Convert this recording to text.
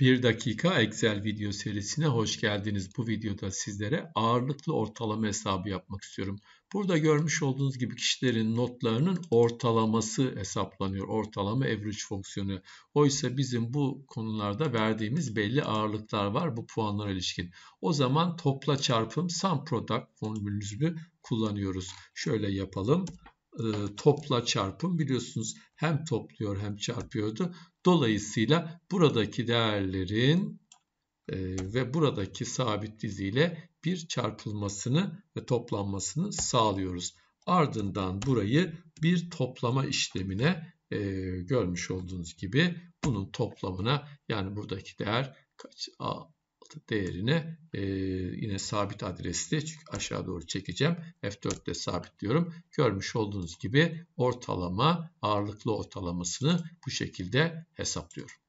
1 dakika Excel video serisine hoş geldiniz. Bu videoda sizlere ağırlıklı ortalama hesabı yapmak istiyorum. Burada görmüş olduğunuz gibi kişilerin notlarının ortalaması hesaplanıyor. Ortalama average fonksiyonu. Oysa bizim bu konularda verdiğimiz belli ağırlıklar var bu puanlara ilişkin. O zaman topla çarpım sum product formülümüzü kullanıyoruz. Şöyle yapalım. E, topla çarpım biliyorsunuz hem topluyor hem çarpıyordu. Dolayısıyla buradaki değerlerin e, ve buradaki sabit diziyle bir çarpılmasını ve toplanmasını sağlıyoruz. Ardından burayı bir toplama işlemine e, görmüş olduğunuz gibi bunun toplamına yani buradaki değer kaç A, değerini e, yine sabit adresli çünkü aşağı doğru çekeceğim. F4'te sabit diyorum. Görmüş olduğunuz gibi ortalama ağırlıklı ortalamasını bu şekilde hesaplıyorum.